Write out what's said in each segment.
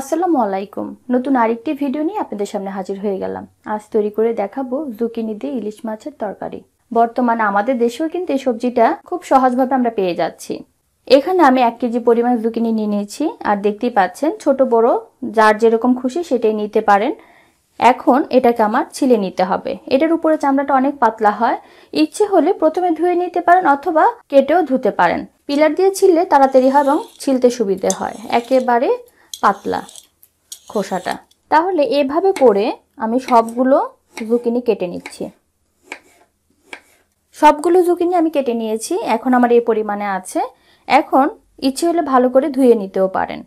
আসসালামু আলাইকুম নতুন আরেকটি ভিডিও নিয়ে আপনাদের সামনে হাজির হয়ে গেলাম আজ তৈরি করে দেখাবো জুকিনি দিয়ে ইলিশ মাছের তরকারি বর্তমানে আমাদের দেশেও কিন্তু এই সবজিটা খুব সহজভাবে আমরা পেয়ে যাচ্ছি এখানে আমি এক কেজি পরিমাণ জুকিনি নিয়ে নিয়েছি আর দেখতেই পাচ্ছেন ছোট বড় যার যেরকম খুশি সেটাই নিতে পারেন এখন এটাকে আমার ছিলে নিতে হবে এটার উপরে চামড়াটা অনেক পাতলা হয় ইচ্ছে হলে প্রথমে ধুয়ে নিতে পারেন অথবা কেটেও ধুতে পারেন পিলার দিয়ে ছিললে তাড়াতাড়ি হয় এবং ছিলতে সুবিধে হয় একেবারে পাতলা খোসাটা তাহলে এভাবে করে আমি সবগুলো জুকিনি কেটে নিচ্ছি সবগুলো জুকিনি আমি কেটে নিয়েছি এখন আমার এই পরিমাণে আছে এখন ইচ্ছে হলে ভালো করে ধুয়ে নিতেও পারেন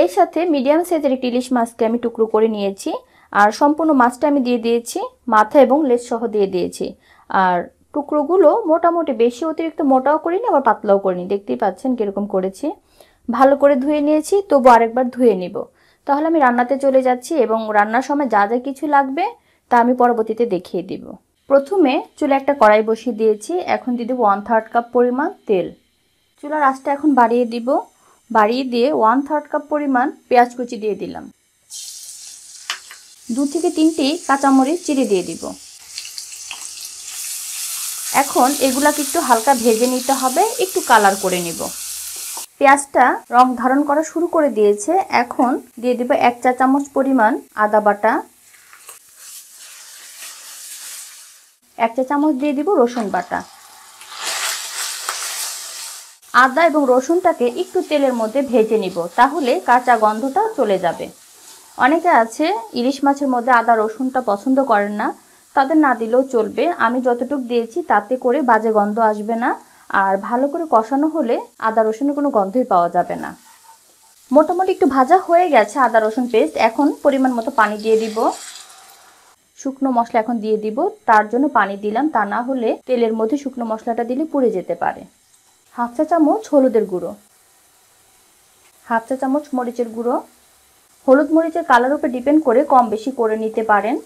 এর সাথে মিডিয়াম সাইজের একটি ইলিশ মাছকে আমি টুকরো করে নিয়েছি আর সম্পূর্ণ মাছটা আমি দিয়ে দিয়েছি মাথা এবং লেজ সহ দিয়ে দিয়েছি আর টুকরোগুলো মোটামুটি বেশি অতিরিক্ত মোটাও করিনি আবার পাতলাও করিনি দেখতেই পাচ্ছেন কীরকম করেছি ভালো করে ধুয়ে নিয়েছি তবু আরেকবার ধুয়ে নিব তাহলে আমি রান্নাতে চলে যাচ্ছি এবং রান্নার সময় যা যা কিছু লাগবে তা আমি পরবর্তীতে দেখিয়ে দিব প্রথমে চুলে একটা কড়াই বসিয়ে দিয়েছি এখন দিয়ে দেব ওয়ান থার্ড কাপ পরিমাণ তেল চুলার আঁচটা এখন বাড়িয়ে দিব বাড়িয়ে দিয়ে ওয়ান থার্ড কাপ পরিমাণ পেঁয়াজ কুচি দিয়ে দিলাম দু থেকে তিনটি কাঁচামরিচ চিড়ে দিয়ে দিব এখন এগুলাকে একটু হালকা ভেজে নিতে হবে একটু কালার করে নিব পেঁয়াজটা রং ধারণ করা শুরু করে দিয়েছে এখন দিয়ে দেবো এক চা চামচ পরিমাণ আদা বাটা এক চা চামচ দিয়ে দিব রসুন বাটা আদা এবং রসুনটাকে একটু তেলের মধ্যে ভেজে নিব তাহলে কাঁচা গন্ধটা চলে যাবে অনেকে আছে ইলিশ মাছের মধ্যে আদা রসুনটা পছন্দ করেন না তাদের না দিলেও চলবে আমি যতটুকু দিয়েছি তাতে করে বাজে গন্ধ আসবে না আর ভালো করে কষানো হলে আদা রসুনের কোনো গন্ধই পাওয়া যাবে না মোটামুটি একটু ভাজা হয়ে গেছে আদা রসুন পেস্ট এখন পরিমাণ মতো পানি দিয়ে দিব শুকনো মশলা এখন দিয়ে দিব তার জন্য পানি দিলাম তা না হলে তেলের মধ্যে শুকনো মশলাটা দিলে পুড়ে যেতে পারে হাফ চা চামচ হলুদের গুঁড়ো হাফ চা চামচ মরিচের গুঁড়ো হলুদ মরিচের কালার উপরে ডিপেন্ড করে কম বেশি করে নিতে পারেন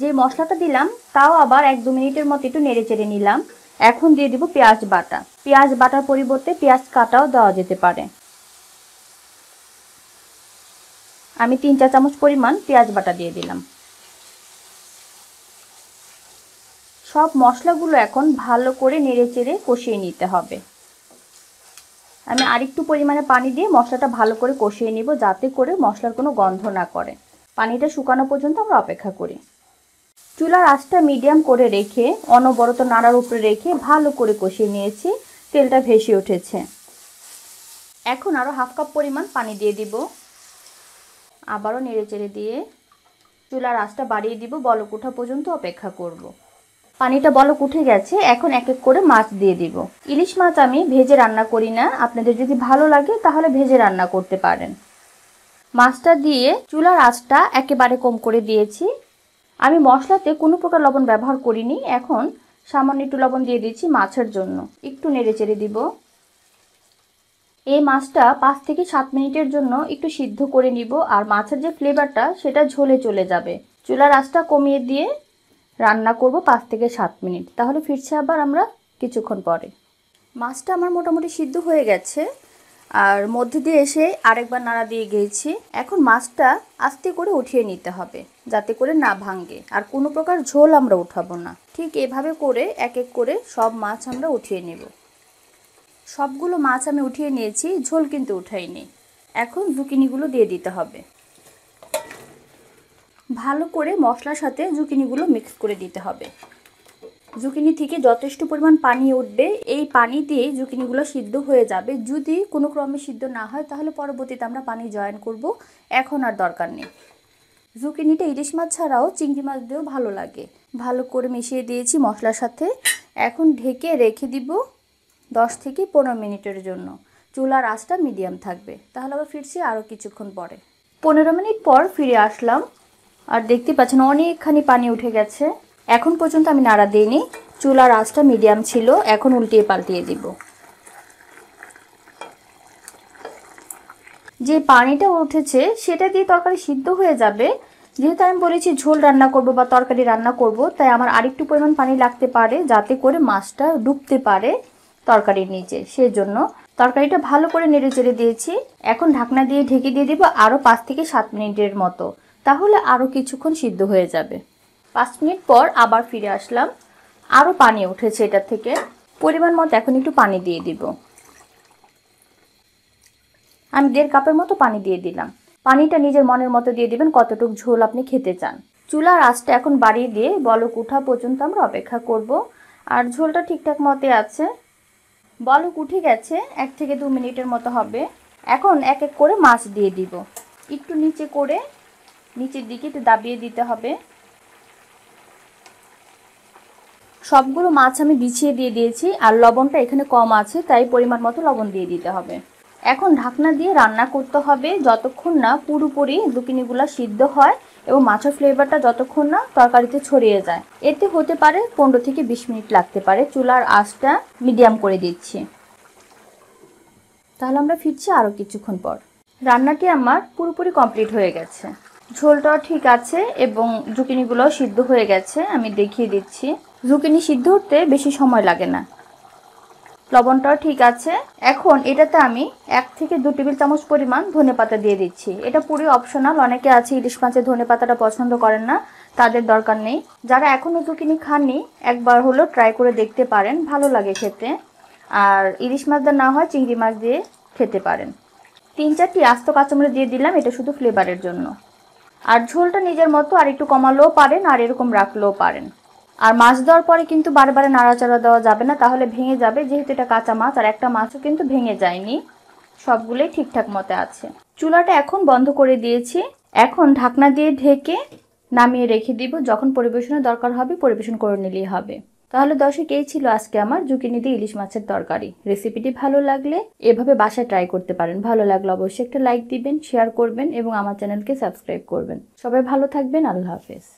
যে মশলাটা দিলাম তাও আবার এক দু মিনিটের মতো একটু নেড়ে চেড়ে নিলাম এখন দিয়ে দিব পেঁয়াজ বাটা পেঁয়াজ বাটার পরিবর্তে পেঁয়াজ কাটাও দেওয়া যেতে পারে আমি তিন চা চামচ পরিমাণ পেঁয়াজ বাটা দিয়ে দিলাম সব মশলাগুলো এখন ভালো করে নেড়ে চেড়ে কষিয়ে নিতে হবে আমি আরেকটু পরিমাণে পানি দিয়ে মশলাটা ভালো করে কষিয়ে নিব যাতে করে মশলার কোনো গন্ধ না করে পানিটা শুকানো পর্যন্ত আমরা অপেক্ষা করি চুলার আঁচটা মিডিয়াম করে রেখে অনবরত নাড়ার উপরে রেখে ভালো করে কষিয়ে নিয়েছি তেলটা ভেসে উঠেছে এখন আরও হাফ কাপ পরিমাণ পানি দিয়ে দিব আবারও নেড়েচেড়ে দিয়ে চুলার আঁচটা বাড়িয়ে দিব বলক ওঠা পর্যন্ত অপেক্ষা করব। পানিটা বলক উঠে গেছে এখন এক এক করে মাছ দিয়ে দিব ইলিশ মাছ আমি ভেজে রান্না করি না আপনাদের যদি ভালো লাগে তাহলে ভেজে রান্না করতে পারেন মাছটা দিয়ে চুলার আঁচটা একেবারে কম করে দিয়েছি আমি মশলাতে কোনো প্রকার লবণ ব্যবহার করিনি এখন সামান্য একটু লবণ দিয়ে দিচ্ছি মাছের জন্য একটু নেড়ে চেড়ে দিব এই মাছটা পাঁচ থেকে সাত মিনিটের জন্য একটু সিদ্ধ করে নিব আর মাছের যে ফ্লেভারটা সেটা ঝোলে চলে যাবে চুলার আঁচটা কমিয়ে দিয়ে রান্না করব পাঁচ থেকে সাত মিনিট তাহলে ফিরছে আবার আমরা কিছুক্ষণ পরে মাছটা আমার মোটামুটি সিদ্ধ হয়ে গেছে আর মধ্যে দিয়ে এসে আরেকবার নাড়া দিয়ে গিয়েছি এখন মাছটা আস্তে করে উঠিয়ে নিতে হবে যাতে করে না ভাঙ্গে আর কোনো প্রকার ঝোল আমরা উঠাবো না ঠিক এভাবে করে এক এক করে সব মাছ আমরা উঠিয়ে নেব সবগুলো মাছ আমি উঠিয়ে নিয়েছি ঝোল কিন্তু উঠাইনি এখন জুকিনিগুলো দিয়ে দিতে হবে ভালো করে মশলার সাথে জুকিনিগুলো মিক্স করে দিতে হবে জুকিনি থেকে যথেষ্ট পরিমাণ পানি উঠবে এই পানি দিয়ে জুকিনিগুলো সিদ্ধ হয়ে যাবে যদি কোনো ক্রমে সিদ্ধ না হয় তাহলে পরবর্তীতে আমরা পানি জয়েন করব এখন আর দরকার নেই জুকিনিটা ইলিশ মাছ ছাড়াও চিংড়ি মাছ দিয়েও ভালো লাগে ভালো করে মিশিয়ে দিয়েছি মশলার সাথে এখন ঢেকে রেখে দিব দশ থেকে পনেরো মিনিটের জন্য চুলার আঁচটা মিডিয়াম থাকবে তাহলে আবার ফিরছি আরও কিছুক্ষণ পরে পনেরো মিনিট পর ফিরে আসলাম আর দেখতে পাচ্ছেন অনেকখানি পানি উঠে গেছে এখন পর্যন্ত আমি নাড়া দিইনি চুলার আঁচটা মিডিয়াম ছিল এখন উল্টিয়ে পাল্টিয়ে দিব যে পানিটা উঠেছে সেটা দিয়ে তরকারি সিদ্ধ হয়ে যাবে যেহেতু আমি বলেছি ঝোল রান্না করব বা তরকারি রান্না করব তাই আমার আরেকটু পরিমাণ পানি লাগতে পারে যাতে করে মাছটা ডুবতে পারে তরকারির নিচে সেজন্য তরকারিটা ভালো করে নেড়ে চেড়ে দিয়েছি এখন ঢাকনা দিয়ে ঢেকে দিয়ে দিব আরও পাঁচ থেকে সাত মিনিটের মতো তাহলে আরও কিছুক্ষণ সিদ্ধ হয়ে যাবে পাঁচ মিনিট পর আবার ফিরে আসলাম আরও পানি উঠেছে এটা থেকে পরিমাণ মতো এখন একটু পানি দিয়ে দিব আমি দেড় কাপের মতো পানি দিয়ে দিলাম পানিটা নিজের মনের মতো দিয়ে দিবেন কতটুকু ঝোল আপনি খেতে চান চুলার আঁচটা এখন বাড়িয়ে দিয়ে বলক উঠা পর্যন্ত আমরা অপেক্ষা করব আর ঝোলটা ঠিকঠাক মতে আছে বলক উঠে গেছে এক থেকে দু মিনিটের মতো হবে এখন এক এক করে মাছ দিয়ে দিব একটু নিচে করে নিচের দিকে একটু দাবিয়ে দিতে হবে সবগুলো মাছ আমি বিছিয়ে দিয়ে দিয়েছি আর লবণটা এখানে কম আছে তাই পরিমাণ মতো লবণ দিয়ে দিতে হবে এখন ঢাকনা দিয়ে রান্না করতে হবে যতক্ষণ না পুরোপুরি দুকিনিগুলো সিদ্ধ হয় এবং মাছের ফ্লেভারটা যতক্ষণ না তরকারিতে ছড়িয়ে যায় এতে হতে পারে পনেরো থেকে বিশ মিনিট লাগতে পারে চুলার আঁচটা মিডিয়াম করে দিচ্ছি তাহলে আমরা ফিরছি আরও কিছুক্ষণ পর রান্নাটি আমার পুরোপুরি কমপ্লিট হয়ে গেছে ঝোলটাও ঠিক আছে এবং জুকিনিগুলোও সিদ্ধ হয়ে গেছে আমি দেখিয়ে দিচ্ছি জুকিনি সিদ্ধ হতে বেশি সময় লাগে না লবণটাও ঠিক আছে এখন এটাতে আমি এক থেকে দু টেবিল চামচ পরিমাণ ধনে পাতা দিয়ে দিচ্ছি এটা পুরি অপশনাল অনেকে আছে ইলিশ মাছের ধনে পাতাটা পছন্দ করেন না তাদের দরকার নেই যারা এখনও জুকিনি খাননি একবার হলেও ট্রাই করে দেখতে পারেন ভালো লাগে খেতে আর ইলিশ মাছটা না হয় চিংড়ি মাছ দিয়ে খেতে পারেন তিন চারটি আস্ত কাঁচামরিচ দিয়ে দিলাম এটা শুধু ফ্লেভারের জন্য আর ঝোলটা নিজের মতো আর একটু কমালেও পারেন আর এরকম রাখলেও পারেন আর মাছ দেওয়ার পরে কিন্তু বারে নাড়াচাড়া দেওয়া যাবে না তাহলে ভেঙে যাবে যেহেতু এটা কাঁচা মাছ আর একটা মাছও কিন্তু ভেঙে যায়নি সবগুলোই ঠিকঠাক মতে আছে চুলাটা এখন বন্ধ করে দিয়েছি এখন ঢাকনা দিয়ে ঢেকে নামিয়ে রেখে দিব যখন পরিবেশনের দরকার হবে পরিবেশন করে নিলেই হবে তাহলে দর্শক এই ছিল আজকে আমার দিয়ে ইলিশ মাছের তরকারি রেসিপিটি ভালো লাগলে এভাবে বাসায় ট্রাই করতে পারেন ভালো লাগলে অবশ্যই একটা লাইক দিবেন শেয়ার করবেন এবং আমার চ্যানেলকে সাবস্ক্রাইব করবেন সবাই ভালো থাকবেন আল্লাহ হাফেজ